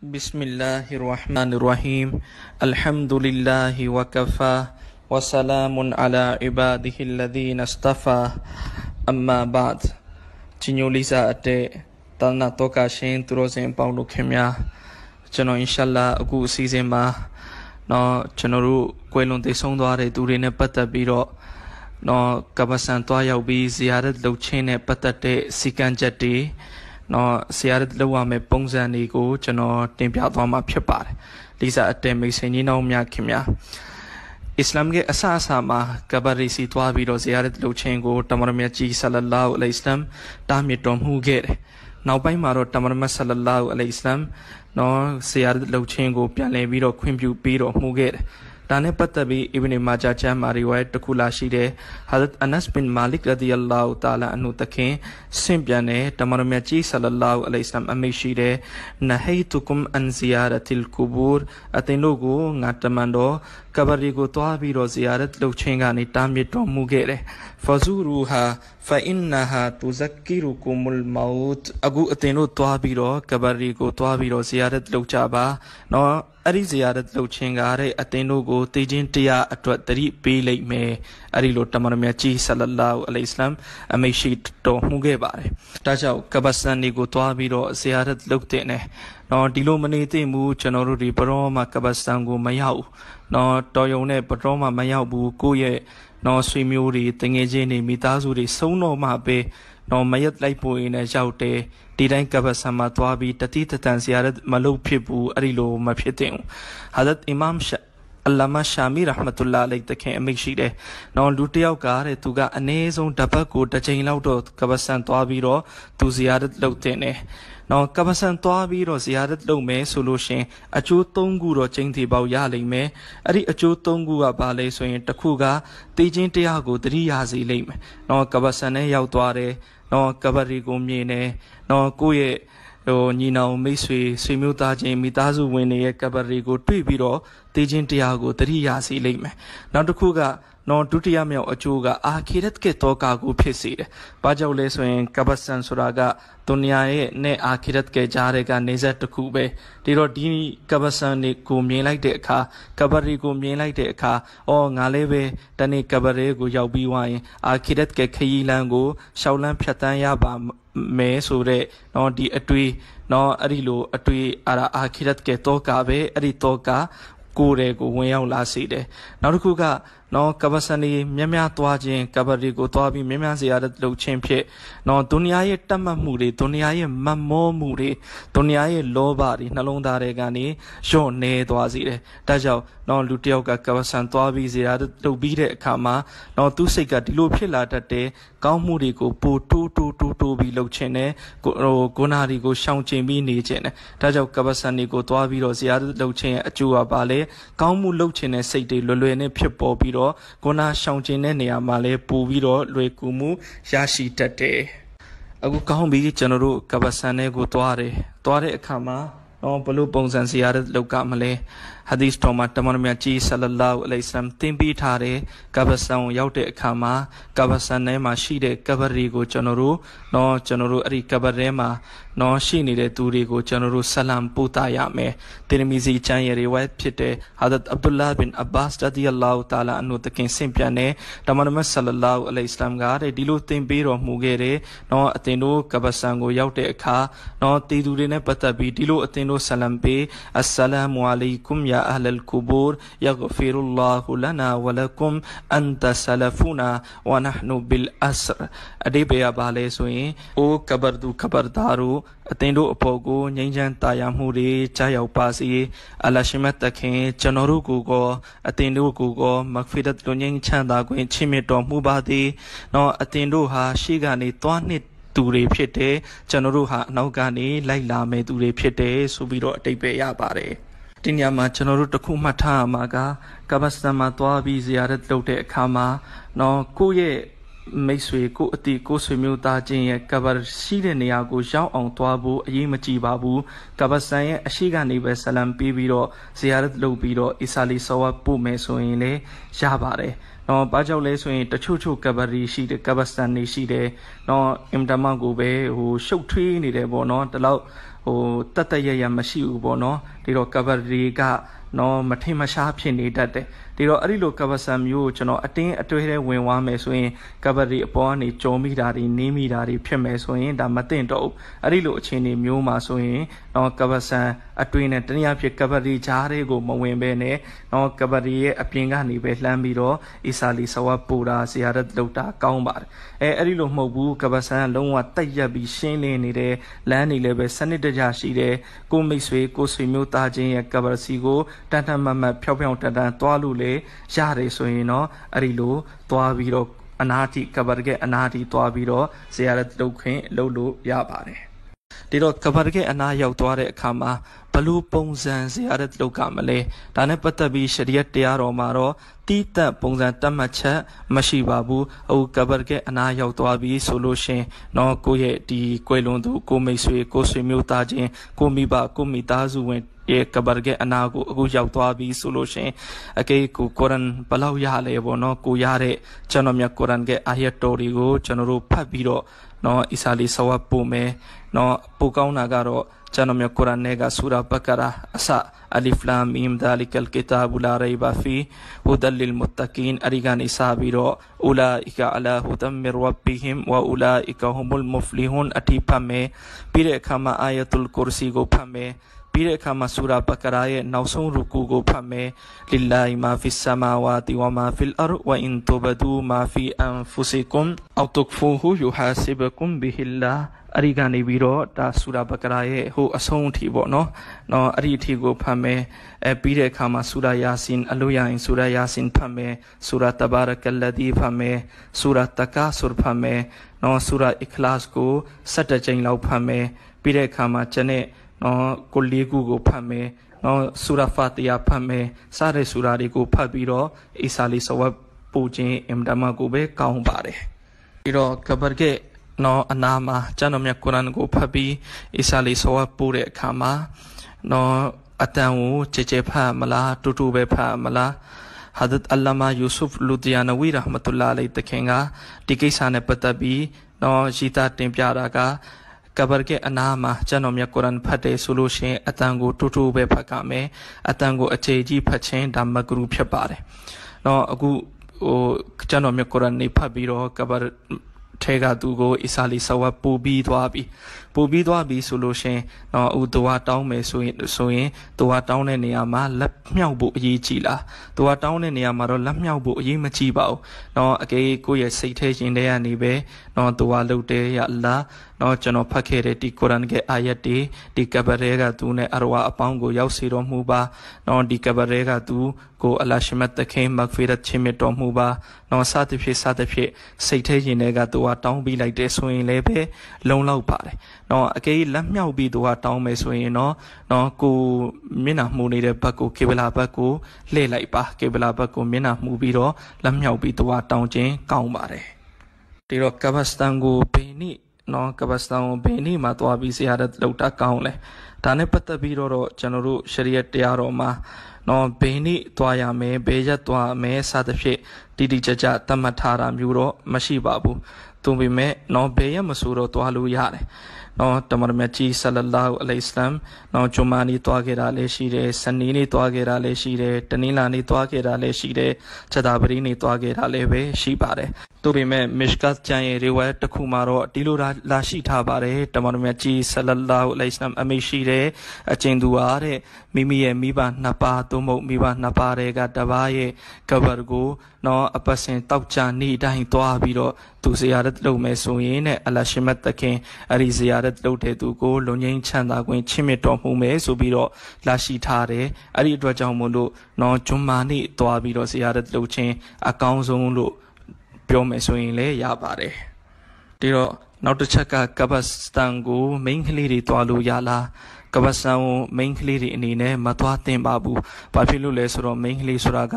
بسم الله الرحمن الرحيم الحمد لله وكفى وسلام على عباده الذين اصطفى اما بعد ချင်းညိုလေးစားအတဲ့တဏ္ဍတောကရှင်သူတော်စင်ပေါင်းတို့ခင်များကျွန်တော်အင်ရှာလာအခုအစီအစဉ်မှာเนาะကျွန်တော်တို့ကွယ်လွန်သိဆုံးသွားတဲ့သူတွေနဲ့ပတ်သက်ပြီးတော့เนาะကပ္ပဆန်သွားရောက်ပြီးဇီယာရတ်လုပ်ချင်းနဲ့ပတ်သက်တဲ့စီကံချက်တွေနော်ဆရာလောက်ရမယ့်ပုံစံတွေကို ကျွန်တော်တင်ပြသွားမှာဖြစ်ပါတယ်လီစာအတဲမိတ်ဆွေညီနောင်များခင်ဗျာအစ္စလာမ်ရဲ့အစအစမှာကဘာရီစီသွားပြီးတော့ဇီယာရတ်လုပ်ခြင်းကိုတမန်တော်မြတ်ကြီးဆလလာဟူအလัยဟိစလမ်တားမြစ်တော်မူခဲ့တယ်။နောက်ပိုင်းမှာတော့တမန်တော်မြတ်ဆလလာဟူအလัยဟိစလမ်နော်ဇီယာရတ်လုပ်ခြင်းကိုပြန်လည်ပြီးတော့ခွင့်ပြုပြီးတော့မှုခဲ့တယ်။ဒါနဲ့ပတ်သက်ပြီး Ibn Majah ကျမ်းမာရီဝိုင်းတစ်ခုလာရှိတဲ့ Hazrat Anas bin Malik radiyallahu ta'ala anhu တခင်ဆင့်ပြန်တဲ့တမန်တော်မြတ်ကြီး sallallahu alaihi wasallam အမိရှိတဲ့ Nahaytukum an ziyaratil qubur အသင်တို့ကိုငါတမန်တော်ကဘာရီကိုသွားပြီးတော့ ziyarat လုပ်ခြင်းကနေတားမြစ်တော်မူခဲ့တယ်။ Fazuru ha ဖအင်နဟာတူဇက်ကီရူကူမုလ်မောတ်အခုအတင်တို့သွားပြီးတော့ကဘာရီကိုသွားပြီးတော့ဇီယာရတ်လုပ်ကြပါနော်အဲ့ဒီဇီယာရတ်လုပ်ခြင်းကတဲ့အတင်တို့ကိုတည်ခြင်းတရားအတွက်တတိပေးလိုက်မယ်အဲ့ဒီလိုတမန်တော်မြတ်ကြီးဆလလောအလိုင်စလမ်အမိတ်ရှိတော်မူခဲ့ပါတယ်ဒါကြောင့်ကဘာဆန်တွေကိုသွားပြီးတော့ဇီယာရတ်လုပ်တဲ့နဲ့နော်ဒီလိုမနေသင့်ဘူးကျွန်တော်တို့ဒီပရောမှာကပ္ပစံကိုမရောက် နော်တော်ယုံနဲ့ပရောမှာမရောက်ဘူးကိုယ့်ရဲ့နော်ဆွေမျိုးတွေတငယ်ချင်းတွေမိသားစုတွေဆုံးတော့မှပဲနော်မရက်လိုက်ပို့ရင်းနဲ့ရောက်တယ်ဒီတိုင်းကပ္ပစံမှာသွားပြီးတတိတတန်စရာမလုပ်ဖြစ်ဘူးအဲ့ဒီလိုမဖြစ်သင့်ဘူးဟာဇတ်အီမမ်ရှာအလ္လာမရှာမီရဟမတုလ္လာအလိတခင်အမိတ်ရှိတယ်။နော်လူတယောက်ကတဲ့သူကအနည်းဆုံးတစ်ပတ်ကိုတစ်ချိန်လောက်တော့ကပ္ပစံသွားပြီးတော့သူဇီယာရတ်လုပ်တင်တယ်။နော်ကပ္ပစံသွားပြီးတော့ဇီယာဒတ်လုပ်မယ်ဆိုလို့ရှင်အကျိုး၃ခုတော့ချိန်သေးပေါက်ရလိမ့်မယ်အဲ့ဒီအကျိုး၃ခုကဘာလဲဆိုရင်တစ်ခုကတေခြင်းတရားကိုတတိယစီလိမ့်မယ်နော်ကပ္ပစံနဲ့ရောက်သွားတယ်နော်ကပ္ပရီကိုမြင်တယ်နော်ကိုယ့်ရဲ့ဟိုညီနောင်မိတ်ဆွေဆွေမျိုးသားချင်းမိသားစုဝင်တွေရဲ့ကပ္ပရီကိုတွေ့ပြီးတော့တေခြင်းတရားကိုတတိယစီလိမ့်မယ်နောက်တစ်ခုကနော်ဒုတိယမြောက်အကျိုးကအာခိရတ်ကေတောကာကိုဖြစ်စေတယ်။ဘာကြောင့်လဲဆိုရင်ကဘဆန်ဆိုတာကဒုနီယာရဲ့နဲ့အာခိရတ်ကေကြားတဲ့ကနေဆက်တစ်ခုပဲ။ဒီတော့ဒီကဘဆန်နေကိုမြင်လိုက်တဲ့အခါကဘရီကိုမြင်လိုက်တဲ့အခါအော်ငါလည်းပဲတနေ့ကဘရဲကိုရောက်ပြီးွားရင်အာခိရတ်ကေခရီလန်ကိုရှောက်လန်းဖြတ်တန်းရပါမဲဆိုတဲ့เนาะဒီအတွေ့เนาะအဲ့ဒီလိုအတွေ့အာအာခိရတ်ကေတောကာပဲအဲ့ဒီတောကာကိုယ်တွေကိုဝင်ရောက်လာစေတယ်နောက်တစ်ခုကနော်ကပ္ပစနီမြများများသွားခြင်းကပ္ပရီကိုသွားပြီးမြများစရာလုပ်ခြင်းဖြင့်နော်ဒုနီယာရဲ့တတ်မှတ်မှုတွေဒုနီယာရဲ့မမောမှုတွေဒုနီယာရဲ့လောဘတွေနှလုံးသားတွေကနေလျော့နေသွားစေတယ်ဒါကြောင့်နော်လူတယောက်ကကပ္ပစံသွားပြီးစရာလုပ်ပြီးတဲ့အခါမှာနော်သူ့စိတ်ကဒီလိုဖြစ်လာတတ်တယ်ကောင်းမှုတွေကိုပိုတိုးတိုးတိုးတိုးပြီးလုပ်ခြင်းနဲ့ဟိုဂုဏတွေကိုရှောင်ကျဉ်ပြီးနေခြင်းနဲ့ဒါကြောင့်ကပ္ပစံတွေကိုသွားပြီးတော့စရာလုပ်ခြင်းရဲ့အကျိုးကပါလေကောင်းမှုလုပ်ခြင်းနဲ့စိတ်တွေလွယ်လွယ်နဲ့ဖြစ်ပေါ်ပြီးတော့တော့ကိုနာရှောင်ကျင်တဲ့နေရာမှာလဲပူပြီးတော့လွယ်ကူမှုရရှိတတ်တယ်အခုကောင်းပြီကျွန်တော်တို့ကပ္ပဆန်တွေကိုသွားတယ်သွားတဲ့အခါမှာတော့ဘလို့ပုံစံစရာလောက်ကြမလဲဟာဒီစ်တော်မှာတမန်တော်မြတ်ကြီးဆလလောအလိုင်ဆမ်သင်ပေးထားတဲ့ကာဘဆန်ကိုရောက်တဲ့အခါမှာကာဘဆန်ထဲမှာရှိတဲ့ကဘရီကို ကျွန်တော်တို့နော်ကျွန်တော်တို့အဲ့ဒီကဘရဲမှာနော်ရှိနေတဲ့သူတွေကိုကျွန်တော်တို့ဆလမ်ပို့တာရမယ်တေရမီစီချမ်းရတွေဝဲဖြစ်တဲ့ဟာဒတ်အဗ္ဒူလာဘင်အဘတ်ရဒီအလာဟူတာလာအနုတခင်ဆင့်ပြန်တဲ့တမန်တော်မြတ်ဆလလောအလိုင်ဆမ်ကတဲ့ဒီလိုသင်ပေးတော်မူခဲ့တဲ့နော်အတင်တို့ကဘဆန်ကိုရောက်တဲ့အခါနော်တေသူတွေနဲ့ပတ်သက်ပြီးဒီလိုအတင်တို့ဆလမ်ပေးအစ္စလာမူအလိုင်ကွမ် يا أهل القبور يغفر الله لنا ولكم أنت سلفنا ونحن بالأسر အတိပယဘာလဲဆိုရင်အိုကဘာဒူကဘာဒါရူအသင်တို့အဖို့ကိုငြိမ်းချမ်းတာယာမှုတွေကြားရောက်ပါစေအလရှိမတ်တခင် ကျွန်တော်တို့ကိုကောအသင်တို့ကိုကောမဂ်ဖီဒတ်လူငြိမ်းချမ်းသာခွင့်ချီးမြှင့်တော်မူပါသည်နော်အသင်တို့ဟာရှေ့ကနေသွားနှစ်သူတွေဖြစ်တယ်ကျွန်တော်တို့ဟာအနောက်ကနေလိုက်လာမဲ့သူတွေဖြစ်တယ်ဆိုပြီးတော့အတိတ်ပဲရပါတယ်ဒီနေရာမှာကျွန်တော်တို့တခုမှတ်ထားရမှာကကဘာစတန်မှာသွားပြီးဇီယာရတ်လုပ်တဲ့အခါမှာနော်ကိုယ့်ရဲ့မိတ်ဆွေကိုအတီကိုဆွေမျိုးသားချင်းရဲ့ကဘာရှိတဲ့နေရာကိုရောက်အောင်သွားဖို့အရေးမကြီးပါဘူးကဘာဆန်ရဲ့အရှိကနေပဲဆလမ်ပေးပြီးတော့ဇီယာရတ်လုပ်ပြီးတော့အီဆာလီဆောဝါပို့မယ်ဆိုရင်လည်းရပါတယ်နော်ဘာကြောင့်လဲဆိုရင်တချို့ချို့ကဘာရီရှိတယ်ကဘာစန်နေရှိတယ်နော်အင်တမန်ကိုပဲဟိုရှုပ်ထွေးနေတယ်ပေါ့နော်တလောက်ိုတတ်တရရမရှိဘူးပေါ့နော်ဒီတော့ cavalry ကနော်မထင်မရှားဖြစ်နေတတ်တယ်ဒီတော့အဲ့ဒီလိုကဘာဆန်မျိုးကိုကျွန်တော်အတင်းအတွေ့ထဲဝင်သွားမယ်ဆိုရင်ကဘာဒီအပေါ်ကနေကြောမိတာတွေနင်းမိတာတွေဖြစ်မယ်ဆိုရင်ဒါမသင့်တော့ဘူးအဲ့ဒီလိုအခြေအနေမျိုးမှာဆိုရင်တော့ကဘာဆန်အတွင်းနဲ့တနည်းအားဖြင့်ကဘာဒီဂျားတွေကိုမဝင်ဘဲနဲ့တော့ကဘာဒီရဲ့အပြင်ကနေပဲလှမ်းပြီးတော့အီဆာလီဆဝတ်ပူတာဇီယာရတ်လုပ်တာကောင်းပါတယ်အဲအဲ့ဒီလိုမဟုတ်ဘူးကဘာဆန်ကလုံးဝတိုက်ရက်ပြီးရှင်းလင်းနေတယ်လမ်းနေလည်းပဲစနစ်တကျရှိတယ်ကိုမိတ်ဆွေကိုဆွေမျိုးသားချင်းရဲ့ကဘာစီကိုတန်တန်မတ်မတ်ဖြောင်ဖြောင်တန်တန်သွားလို့လေတယ်ရတယ်ဆိုရင်တော့အဲ့ဒီလိုသွားပြီးတော့အနာတိကဘာတကဲအနာတိသွားပြီးတော့ဇေယျရတုတ်ခွင့်လုပ်လို့ရပါတယ်ဒီတော့ကဘာတကဲအနာရောက်သွားတဲ့အခါမှာဘလို့ပုံစံဇေယျရတုတ်ကမလဲဒါနဲ့ပတ်သက်ပြီးရှရီယတ်တရားတော်မှာတော့တိတက်ပုံစံတတ်မှတ်ချက်မရှိပါဘူးဟိုကဘာတကဲအနာရောက်သွားပြီဆိုလို့ရှင်နော်ကိုယ့်ရဲ့ဒီကွယ်လွန်သူကိုမိတ်ဆွေကိုဆွေမျိုးသားချင်းကိုမိဘကိုမိသားစုဝင်ရဲ့ကဘာရဲ့အနာကိုအခုရောက်သွားပြီဆိုလို့ရှင်အကေကိုကုရ်အန်ဘလောက်ရလဲပေါ့နော်ကိုရတဲ့ကျွန်တော်မြတ်ကုရ်အန်ရဲ့အာယတ်တော်တွေကိုကျွန်တော်တို့ဖတ်ပြီးတော့နော်အီစာလီဆဝတ်ပို့မယ်နော်ပို့ကောင်းတာကတော့ကျွန်တော်မြတ်ကုရ်အန်ရဲ့ကဆူရာဘကာရာအစအလီဖလာမီမ်ဒါလီကလ်ကီတာဘူလာရိဘာဖီဟူဒလ်လ် မုတကင်အရီဂန်အီစာဘီရောအူလာအီကာအလာဟူဒမ်မီရဝဘီဟင်ဝအူလာအီကာဟူမုလ်မူဖလီဟွန်အတိဖတ်မယ်ပြီးတဲ့အခါမှာအာယတ်ုလ်ကူရစီကိုဖတ်မယ်ပြီးတဲ့အခါမှာဆူရာဘကရာရဲ့နောက်ဆုံးရူကူကိုဖတ်မယ်လီလာဟီမာဖီဆမာဝါတီဝမာဖီလ်အာရ်ဝအင်တူဘဒူမာဖီအန်ဖူစီကွမ်အောက်တုဖူဟူယူဟာစီဘကွမ်ဘီဟီလာအဲ့ဒီကနေပြီးတော့ဒါဆူရာဘကရာရဲ့ဟိုအဆုံးအထိပေါ့နော်။နော်အဲ့ဒီအထိကိုဖတ်မယ်။အဲပြီးတဲ့အခါမှာဆူရာယာဆင်အလိုရရင်ဆူရာယာဆင်ဖတ်မယ်။ဆူရာတဘာရကလဒီဖတ်မယ်။ဆူရာတကာဆူဖတ်မယ်။နော်ဆူရာအခလာစ်ကို၁၇ကြိမ်လောက်ဖတ်မယ်။ပြီးတဲ့အခါမှာကျန်တဲ့နော်ကိုလေးခုကိုဖတ်မယ်နော်ဆူရာဖာတီယာဖတ်မယ်စတဲ့ဆူရာတွေကိုဖတ်ပြီးတော့အိစာလီဆဝတ်ပူခြင်းအင်တမကိုပဲကောင်းပါတယ်ပြီးတော့ကဘာကဲနော်အနာမှာကျမ်းတော်မြတ်ကုရ်အာန်ကိုဖတ်ပြီးအိစာလီဆဝတ်ပူတဲ့အခါမှာနော်အတန်ကိုကြည်ကြည်ဖတ်မလားတူတူပဲဖတ်မလားဟာဒတ်အလ္လာမာယူဆုဖ်လူဒီယာနဝီရာဟမတ်တူလာအလိတခင်ကဒီကိစ္စနဲ့ပတ်သက်ပြီးနော်ရှိတာတင်ပြတာကကဘာကေအနာမှာကျွန်တော်မြတ်ကုရ်အန်ဖတ်တယ်ဆိုလို့ရှိရင်အတန်ကိုတူတူပဲဖတ်ကြမယ်အတန်ကို အခြေကြီးဖတ်ခြင်းဒါမကရူဖြစ်ပါတယ်။တော့အခုဟိုကျွန်တော်မြတ်ကုရ်အန်နေဖတ်ပြီးတော့ကဘာထဲကသူကိုအစ္စလီဆဝတ်ပူပြီးသွားပြီ။ပို့ပြီးသွားပြီဆိုလို့ရှင်နော်အခုသူကတောင်းမယ်ဆိုရင်ဆိုရင်သူကတောင်းတဲ့နေရာမှာလက်မြောက်ဖို့အရေးကြီးလားသူကတောင်းတဲ့နေရာမှာတော့လက်မြောက်ဖို့အရေးမကြီးပါဘူးနော်အကေကိုယ့်ရဲ့စိတ်ထဲရင်ထဲကနေပဲနော်သူကလှုပ်တယ်ရလားနော်ကျွန်တော်ဖတ်ခဲ့တဲ့ဒီကုရ်အာန်ရဲ့အာယတ်တွေဒီကဘာရဲကသူနဲ့အရဝါအပေါင်းကို ရောက်စေတော်မူပါနော်ဒီကဘာရဲကသူကိုအလရှမတ်တခင်မဂ်ဖီရတ်ချင်မြတော်မူပါနော်စသဖြင့်စသဖြင့်စိတ်ထဲရင်ထဲကသူကတောင်းပြီးလိုက်တယ်ဆိုရင်လည်းပဲလုံလောက်ပါတယ်နော်အကယ်လက်မြောက်ပြီးသူကတောင်းမယ်ဆိုရင်တော့နော်ကိုမျက်နှာမှုနေတဲ့ဘက်ကိုကေဘလာဘက်ကိုလှည့်လိုက်ပါကေဘလာဘက်ကိုမျက်နှာမှုပြီးတော့လက်မြောက်ပြီးသူကတောင်းခြင်းကောင်းပါတယ်ဒီတော့ကဘတ်စတန်ကိုဘယ်နည်းနော်ကဘတ်စတန်ကိုဘယ်နည်းမှသွားပြီးဆရာတဲ့လောက်တာကောင်းလဲဒါနဲ့ပတ်သက်ပြီးတော့ကျွန်တော်တို့ရှရီယတ်တရားတော်မှာနော်ဘယ်နည်းသွားရမယ်ဘယ်ရက်သွားမယ်စသဖြင့်တိတိကျကျသတ်မှတ်ထားတာမျိုးတော့မရှိပါဘူးသူပေမဲ့နော်ဘယ်ရက်မဆိုတော့သွားလို့ရတယ်နော်တမန်တော်မြတ်ကြီးဆလလာဟူအလိုင်စလမ်နော်ဂျူမာနီသွားခဲ့တာလည်းရှိတယ်စနေနေ့သွားခဲ့တာလည်းရှိတယ်တနင်္လာနေ့သွားခဲ့တာလည်းရှိတယ်ခြေသာပတိနေ့သွားခဲ့တာလည်းပဲရှိပါတယ်တို့ပေမဲ့မစ္စကတ်ကျမ်းရဲ့ရေဝဲတစ်ခုမှာတော့ဒီလိုလာရှိထားပါတယ်တမန်တော်မြတ်ကြီးဆလလာဟူအလိုင်စလမ်အမိရှိတယ်အကျဉ်သူအားတဲ့မိမိရဲ့မိဘနှစ်ပါးသို့မဟုတ်မိဘနှစ်ပါးတွေကတပါးရဲ့ကဘာကိုနော်အပတ်စဉ်တောက်ကြနေ့တိုင်းသွားပြီးတော့သူဇီယာရတ်လုပ်မယ်ဆိုရင်နဲ့အလရှိမတ်တခင်အရီဇီယာရတ်လုပ်တဲ့သူကိုလုံငင်းချမ်းသာခွင့်ချီးမြှင့်တော်မူမယ်ဆိုပြီးတော့လာရှိထားတယ်အဲ့ဒီအတွက်ကြောင့်မို့လို့နော်ဂျွန်မာနေ့တွားပြီးတော့ဇီယာရတ်လုပ်ခြင်းအကောင်းဆုံးလို့ပြောမယ်ဆိုရင်လည်းရပါတယ်ဒီတော့နောက်တစ်ချက်ကကဘတ်စတန်ကို မိန်းကလေးတွေတွားလို့ရလားကပတ်စံကိုမိန်းကလေးတွေအနေနဲ့မသွားသင့်ပါဘူး။ဘာဖြစ်လို့လဲဆိုတော့မိန်းကလေးဆိုတာက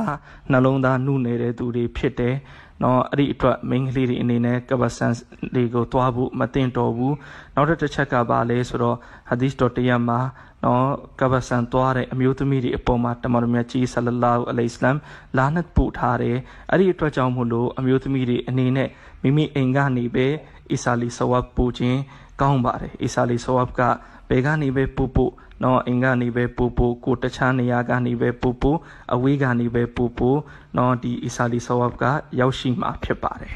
နှလုံးသားနှုတ်နေတဲ့သူတွေဖြစ်တယ်။နော်အဲ့ဒီအတွက် main ကလေးတွေအနေနဲ့ cover sense တွေကိုတွားဖို့မသင့်တော်ဘူးနောက်တစ်ချက်ကပါလဲဆိုတော့ hadith တော်တရားမှာနော်ကဘာဆန်သွားတဲ့အမျိုးသမီးတွေအပေါ်မှာတမန်တော်မြတ်ကြီးဆလလာဟူအလိုင်စလမ်လာနတ်ပို့ထားတယ်အဲ့ဒီအတွက်ကြောင့်မို့လို့အမျိုးသမီးတွေအနေနဲ့မိမိအိမ်ကနေပဲအီစာလီဆဝပ်ပူခြင်းကောင်းပါတယ်အီစာလီဆဝပ်ကဘယ်ကနေပဲပူပူနော်အိမ်ကနေပဲပူပူကိုတခြားနေရာကနေပဲပူပူအဝေးကနေပဲပူပူနော်ဒီအီစာလီဆဝပ်က ရောက်ရှိမှာဖြစ်ပါတယ်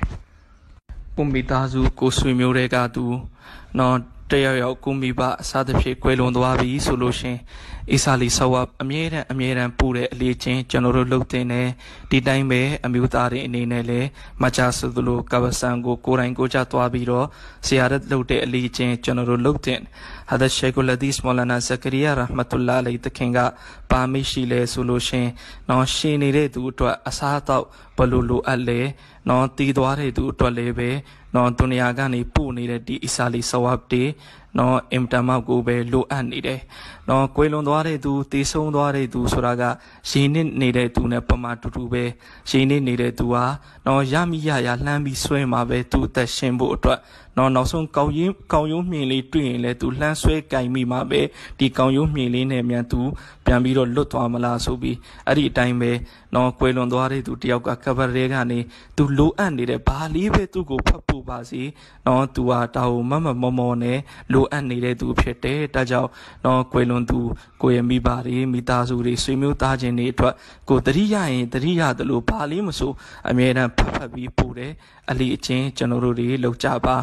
ပုံမိသားစုကိုဆွေမျိုးတွေကသူနော်တယောက်ယောက်ကိုမိဘအစားသဖြင့်ကွယ်လွန်သွားပြီဆိုလို့ရှင်အေစာလီဆော့ဝါအမြဲတမ်းအမြဲတမ်းပူတဲ့အလေးချင်းကျွန်တော်တို့လှုပ်တင်တယ်ဒီတိုင်းပဲအမျိုးသားတွေအနေနဲ့လည်းမချဆိုသလိုကဝဆန်ကိုကိုယ်တိုင်ကိုကြသွားပြီးတော့ဆရာရက်လှုပ်တဲ့အလေးချင်းကျွန်တော်တို့လှုပ်တင်ဟာဒရှေကူလဒီစ်မောလနာဇကရီယာရဟမတူလာအလိတခင်ကပါမရှိလဲဆိုလို့ရှင် နော်ရှင်နေတဲ့သူအတွက်အစားအသောက်ဘလို့လိုအပ်လဲနော်တည်သွားတဲ့သူအတွက်လည်းပဲနော်ဒုနီယာကနေပို့နေတဲ့ဒီအီစာလီဆဝပ်တွေနော်အင်တမောက်ကိုပဲလိုအပ်နေတယ်နော်ကွေလွန်သွားတဲ့သူတေဆုံးသွားတဲ့သူဆိုတာကရေနစ်နေတဲ့သူနဲ့ပမာတူတူပဲရေနစ်နေတဲ့သူဟာနော်ရမိရရလှမ်းပြီးဆွဲမှာပဲသူအသက်ရှင်ဖို့အတွက်နော်နောက်ဆုံးကောင်းရင်ကောင်းရုံးမြင်လေးတွေ့ရင်လည်းသူလှမ်းဆွဲကင်မိမှာပဲဒီကောင်းရုံးမြင်လေးနဲ့မြန်သူပြန်ပြီးတော့လွတ်သွားမလားဆိုပြီးအဲ့ဒီအတိုင်းပဲနော်ကွယ်လွန်သွားတဲ့သူတယောက်ကကဘာရဲကနေသူလိုအပ်နေတဲ့ဘာလေးပဲသူ့ကိုဖတ်ဖို့ပါစီ နော်သူဟာတာဝန်မမမောမောနဲ့လိုအပ်နေတဲ့သူဖြစ်တယ်ဒါကြောင့်နော်ကွယ်လွန်သူကိုရဲ့မိဘတွေမိသားစုတွေဆွေမျိုးသားချင်းတွေအတွက်ကိုတတိယရင်တတိယသလိုဘာလေးမဆိုအမြဲတမ်းဖတ်ဖတ်ပြီးပို့တယ်အလီအချင်းကျွန်တော်တို့တွေလောက်ကြပါ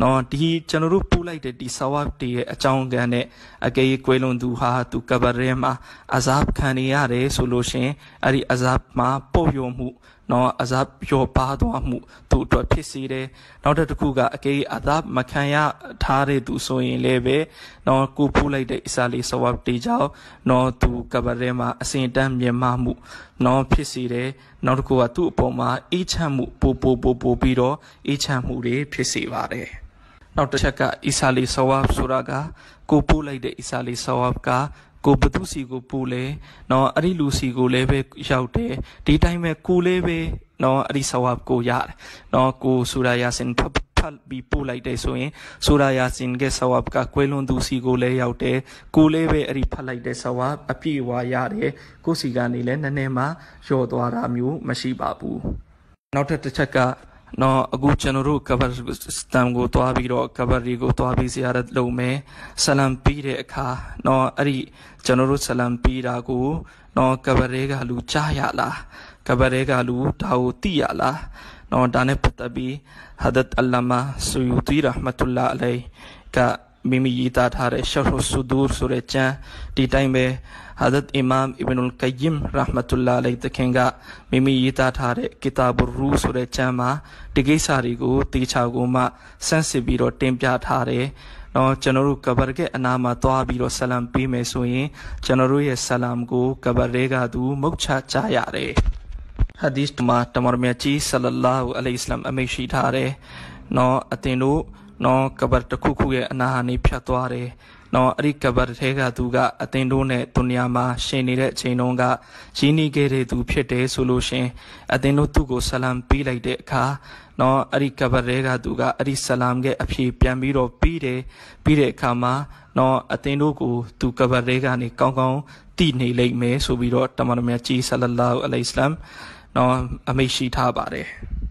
နော်ဒီကျွန်တော်တို့ပို့လိုက်တဲ့ဒီဆာဝတ်တွေရဲ့အကြောင်းကနဲ့အကေကွဲလွန်သူဟာသူကဘာရဲမှာအဇာဘ်ခံရတယ်ဆိုလို့ရှင်အဲ့ဒီအဇာဘ်မှာပို့ယုံမှုနော်အသာပျော်ပါသွားမှုသူ့အတွက်ဖြစ်စေတယ်နောက်တစ်ခုကအကေအသာမခံရထားတဲ့သူဆိုရင်လည်းပဲနော်ကိုဖူးလိုက်တဲ့အစာလေးဆဝပ်တေးကြောင့်နော်သူကဘာရဲမှာအစင်တန်းမြင်မှမှုနော်ဖြစ်စေတယ်နောက်တစ်ခုကသူ့အပေါ်မှာအေးချမ်းမှုပိုပိုပိုပိုပြီးတော့အေးချမ်းမှုတွေဖြစ်စေပါတယ်နောက်တစ်ချက်ကအီဆာလီဆဝါဆိုတာကကိုပို့လိုက်တဲ့အီဆာလီဆဝါကကိုဘသူစီကိုပို့လဲနော်အဲ့ဒီလူစီကိုလည်းပဲရောက်တယ်ဒီတိုင်းပဲကိုလည်းပဲနော်အဲ့ဒီဆဝါကိုရတယ်နော်ကိုဆူရာယာစင်ဖတ်ထပ်ပြီးပို့လိုက်တယ်ဆိုရင်ဆူရာယာစင်ရဲ့ဆဝါကကွဲလွန်သူစီကိုလည်းရောက်တယ်ကိုလည်းပဲအဲ့ဒီဖတ်လိုက်တဲ့ဆဝါအပြည့်ဝရတယ်ကိုစီကနေလည်းနည်းနည်းမှလျော့သွားတာမျိုးမရှိပါဘူးနောက်ထပ်တစ်ချက်ကနော်အခုကျွန်တော်တို့ cover system ကိုတွားပြီးတော့ cover တွေကိုတွားပြီးဇာတ်လုပ်မယ်ဆလံပြီးတဲ့အခါနော်အဲ့ဒီကျွန်တော်တို့ဆလံပြီးတာကို နော် cover တွေကလူကြားရလား cover တွေကလူဒါကိုသိရလားနော်ဒါနဲ့ပတ်သက်ပြီးဟာဒတ်အလ္လာမဆူယူတီရာဟ်မတ်တူလာအလိုင်ကမိမိရေးသားထားတဲ့ရှရ်ဆူဒူရ်ဆိုတဲ့ကျမ်းဒီတိုင်းပဲဟာဇတ်အီမမ်အီဗနုလ်ကယမ်ရာဟမတူလာလိတခင်ကမိမိရေးသားထားတဲ့ကီတာဘူရူဆိုတဲ့ကျမ်းမှာဒီကိစ္စတွေကိုတေချာကိုမှဆန်းစစ်ပြီးတော့တင်ပြထားတယ်နော်ကျွန်တော်တို့ကဘာကဲအနာမှာသွားပြီးတော့ဆလမ်ပေးမယ်ဆိုရင် ကျွန်တော်တို့ရဲ့ဆလမ်ကိုကဘာရဲကသူမုတ်ချကြရတယ်ဟာဒီစ်မှာတမရမြတ်ကြီးဆလလာဟူအလိုင်စလမ်အမိန့်ရှိထားတယ်နော်အတင်တို့နော်ကဘာတစ်ခုခုရဲ့အနာဟာနေဖြတ်သွားတယ်နော်အဲ့ဒီကဘာထဲကသူကအတင်တို့နဲ့ဒုနီယာမှာရှင်နေတဲ့အချိန်တုန်းကရင်းနှီးခဲ့တဲ့သူဖြစ်တယ်ဆိုလို့ရှင်အတင်တို့သူ့ကိုဆလမ်ပေးလိုက်တဲ့အခါနော်အဲ့ဒီကဘာထဲကသူကအဲ့ဒီဆလမ်ရဲ့အဖြေပြန်ပြီးတော့ပြီးတယ်ပြီးတဲ့အခါမှာ နော်အတင်တို့ကို သူကဘာထဲကနေကောင်းကောင်းတည်နေလိမ့်မယ်ဆိုပြီးတော့တမန်တော်မြတ်ကြီးဆလလာဟူအလိုင်စလမ်နော်အမိန့်ရှိထားပါတယ်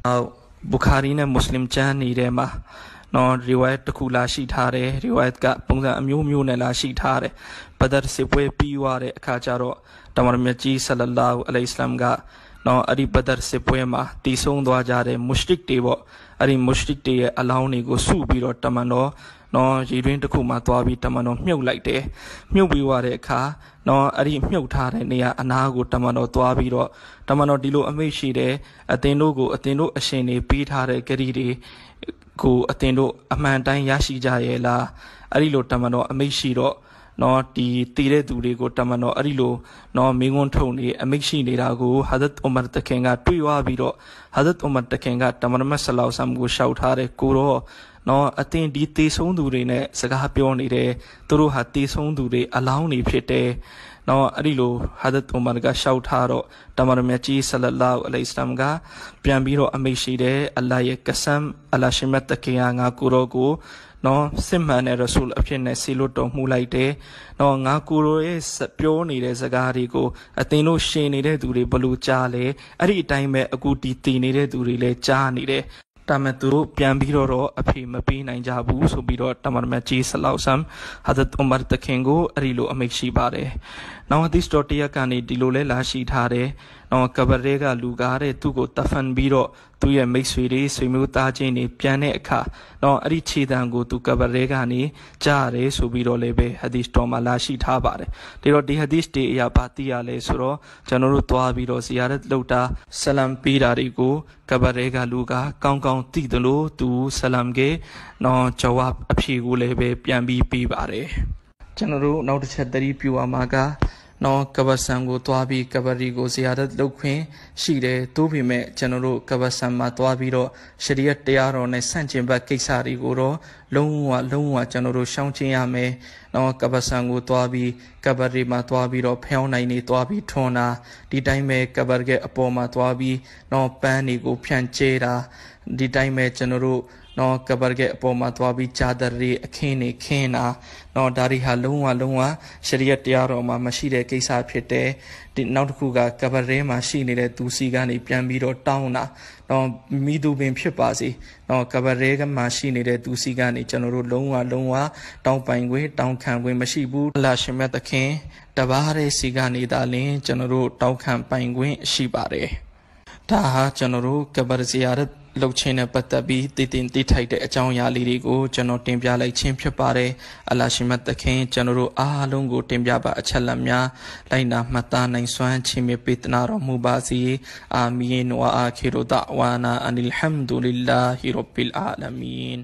ဟုတ်ဘူခါရီနဲ့မွတ်စလင်ကျမ်းနေထဲမှာနော် riwayat တစ်ခုလာရှိထားတယ် riwayat ကပုံစံအမျိုးမျိုးနဲ့လာရှိထားတယ်ဘဒတ်စစ်ပွဲပြီးသွားတဲ့အခါကျတော့တမန်တော်မြတ်ကြီးဆလလာဟူအလိုင်စလမ်ကနော်အဲ့ဒီဘဒတ်စစ်ပွဲမှာတည်ဆုံသွားကြတဲ့မုရှရစ်တွေပေါ့အဲ့ဒီမုရှရစ်တွေရဲ့အလောင်းတွေကိုစုပြီးတော့တမန်တော်နော်ရေတွင်းတစ်ခုမှသွားပြီးတမန်တော်မြုပ်လိုက်တယ်မြုပ်ပြီးွားတဲ့အခါနော်အဲ့ဒီမြုပ်ထားတဲ့နေရာအနာကိုတမန်တော်သွားပြီးတော့တမန်တော်ဒီလိုအမိတ်ရှိတယ်အသင်တို့ကိုအသင်တို့အရှင်တွေပေးထားတဲ့ဂရီတွေကိုအတင်တို့အမှန်တိုင်းရရှိကြရဲ့လားအဲ့ဒီလိုတမန်တော်အမိတ်ရှိတော့နော်ဒီတည်တဲ့သူတွေကိုတမန်တော်အဲ့ဒီလိုနော်မင်းကွန်းထုံနေအမိတ်ရှိနေတာကိုဟာဇတ်အူမာတခင်ကတွေ့ရပြီးတော့ဟာဇတ်အူမာတခင်က တမန်တော်ဆလောဆမ်ကိုရှောက်ထားတဲ့ကိုတော့နော်အတင်ဒီတေဆုံးသူတွေနဲ့စကားပြောနေတယ်သူတို့ဟာတေဆုံးသူတွေအလောင်းနေဖြစ်တယ်နောက်အဲ့ဒီလိုဟာဒတ်အိုမာကရှောက်ထားတော့တမန်တော်မြတ်ကြီးဆလလောအလိုင်စလမ်ကပြန်ပြီးတော့အမိန့်ရှိတယ်အလ္လာဟ်ရဲ့ကဆမ်အလ္လာဟ်ရှင်မတ်တကေယာငါကိုရောကိုနော်စစ်မှန်တဲ့ရဆူလ်အဖြစ်နဲ့ဆီလွတ်တော်မူလိုက်တယ်။နော်ငါကိုရိုရဲ့ပြောနေတဲ့စကားတွေကိုအသင်တို့ရှင်နေတဲ့သူတွေဘလို့ကြားလဲ။အဲ့ဒီအတိုင်းပဲအကူတီတီနေတဲ့သူတွေလည်းကြားနေတယ်။တမန်သူတို့ပြန်ပြီးတော့တော့အဖေမပေးနိုင်ကြဘူးဆိုပြီးတော့တမန်တော်မြတ်ကြီးဆလောက်ဆမ်ဟာဒတ်အူမာတခင်ကိုအဲ့ဒီလိုအမိန့်ရှိပါတယ်။နောက်အသစ်စတော်တရက်ကနေဒီလိုလဲလာရှိထားတယ်နောက်ကဘရဲကလူကားတဲ့သူ့ကိုတဖန်ပြီးတော့သူ့ရဲ့မိတ်ဆွေတွေဆွေမျိုးသားချင်းတွေပြန်တဲ့အခါနော်အဲ့ဒီခြေတံကို သူကဘရဲကနေကြားတယ်ဆိုပြီးတော့လည်းပဲဟဒီစ်တော်မှာလာရှိထားပါတယ်ဒါတော့ဒီဟဒီစ်တွေအရာဘာသိရလဲဆိုတော့ကျွန်တော်တို့သွားပြီးတော့ဇီယာရတ်လုပ်တာဆလမ်ပေးတာတွေကိုကဘရဲကလူကားကောင်းကောင်းသိတယ်လို့သူဆလမ်ကေနော်ဂျဝပ်အဖြေကိုလည်းပဲပြန်ပြီးပေးပါတယ်ကျွန်တော်တို့နောက်တစ်ချက်သတိပြုပါမှာကနော်ကဘာဆန်ကိုတွားပြီးကဘာရီကိုဇီယာဒတ်လုပ်ခွင့်ရှိတယ်။သို့ပေမဲ့ကျွန်တော်တို့ကဘာဆန်မှာတွားပြီးတော့ရှရီယတ်တရားတော်နဲ့ဆန့်ကျင်ဘက်ကိစ္စတွေကိုတော့လုံးဝလုံးဝကျွန်တော်တို့ရှောင်ကျဉ်ရမယ်။နော်ကဘာဆန်ကိုတွားပြီးကဘာရီမှာတွားပြီးတော့ဖျောင်းနိုင်နေတွားပြီးထွန်တာဒီတိုင်းပဲကဘာရဲ့အပေါ်မှာတွားပြီးနော်ပန်းတွေကိုဖြန့်ကျဲတာဒီတိုင်းပဲကျွန်တော်တို့နော်ကဘာဂက်အပေါ်မှာသွားပြီးဂျာဒရီအခင်းနေခင်းတာနော်ဒါတွေဟာလုံးဝလုံးဝရှရီယတ်တရားတော်မှာမရှိတဲ့ကိစ္စဖြစ်တယ်ဒီနောက်တစ်ခုကကဘာရဲမှာရှိနေတဲ့သူစီကနေပြန်ပြီးတော့တောင်းတာနော်မိသူပင်ဖြစ်ပါစေနော်ကဘာရဲကမှာရှိနေတဲ့သူစီကနေကျွန်တော်တို့လုံးဝလုံးဝတောင်းပိုင်ခွင့်တောင်းခံခွင့်မရှိဘူးအလရှင်မြတ်သခင်တပါးတဲ့စီကနေသာလင်ကျွန်တော်တို့တောင်းခံပိုင်ခွင့်ရှိပါတယ်ဒါဟာကျွန်တော်တို့ကဘာဇီယာရတ်လှုပ်ခြင်းနဲ့ပတ်သက်ပြီးတည်တင်သိထိုက်တဲ့အကြောင်းအရာလေးတွေကိုကျွန်တော်တင်ပြလိုက်ခြင်းဖြစ်ပါတယ်အလရှိမတ်သခင်ကျွန်တော်တို့အားလုံးကို တင်ပြပါအချက်လက်များလိုက်နာမှတ်သားနိုင်စွမ်းခြင်းမြပေးသနာတော်မူပါစေအာမင်ဝါအာခိရဒဝါနာအန်အလ်ဟမ်ဒူလ لله رب العالمين